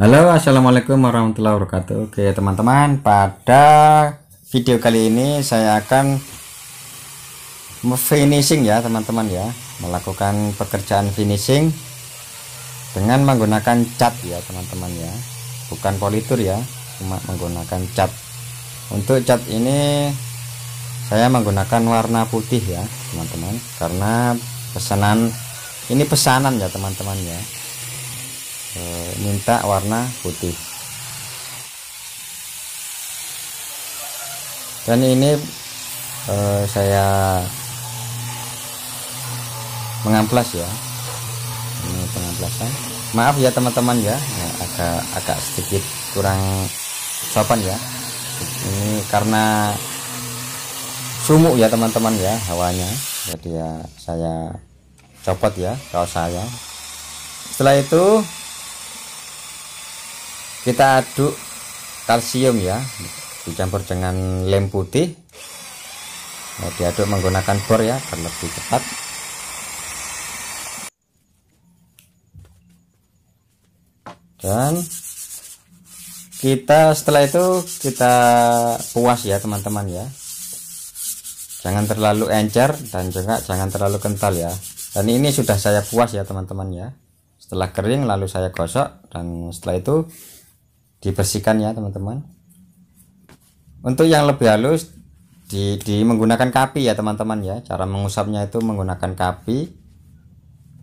Halo assalamualaikum warahmatullahi wabarakatuh Oke teman-teman pada video kali ini saya akan finishing ya teman-teman ya melakukan pekerjaan finishing dengan menggunakan cat ya teman-teman ya bukan politur ya cuma menggunakan cat untuk cat ini saya menggunakan warna putih ya teman-teman karena pesanan ini pesanan ya teman-teman ya E, minta warna putih dan ini e, saya mengamplas ya ini pengamplasan maaf ya teman-teman ya. ya agak agak sedikit kurang sopan ya ini karena sumuk ya teman-teman ya hawanya jadi ya saya copot ya kalau saya setelah itu kita aduk kalsium ya dicampur dengan lem putih nah, diaduk menggunakan bor ya agar lebih cepat dan kita setelah itu kita puas ya teman-teman ya jangan terlalu encer dan juga jangan terlalu kental ya dan ini sudah saya puas ya teman-teman ya setelah kering lalu saya gosok dan setelah itu dibersihkan ya teman-teman untuk yang lebih halus di, di menggunakan kapi ya teman-teman ya cara mengusapnya itu menggunakan kapi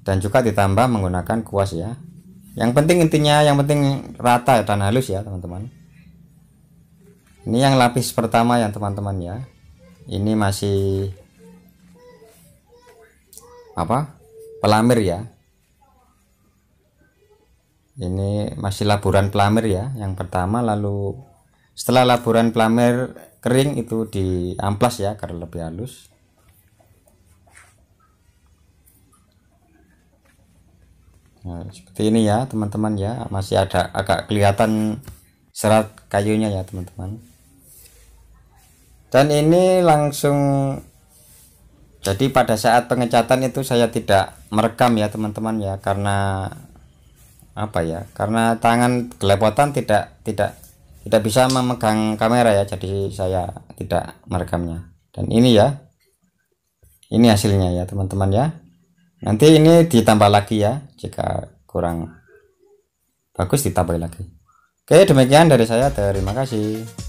dan juga ditambah menggunakan kuas ya yang penting intinya yang penting rata dan halus ya teman-teman ini yang lapis pertama ya teman-teman ya ini masih apa pelamir ya ini masih laburan plamer ya yang pertama lalu setelah laburan plamer kering itu di amplas ya karena lebih halus nah, seperti ini ya teman-teman ya masih ada agak kelihatan serat kayunya ya teman-teman dan ini langsung jadi pada saat pengecatan itu saya tidak merekam ya teman-teman ya karena apa ya karena tangan kelepotan tidak tidak tidak bisa memegang kamera ya jadi saya tidak merekamnya dan ini ya ini hasilnya ya teman-teman ya nanti ini ditambah lagi ya jika kurang bagus ditambah lagi oke demikian dari saya terima kasih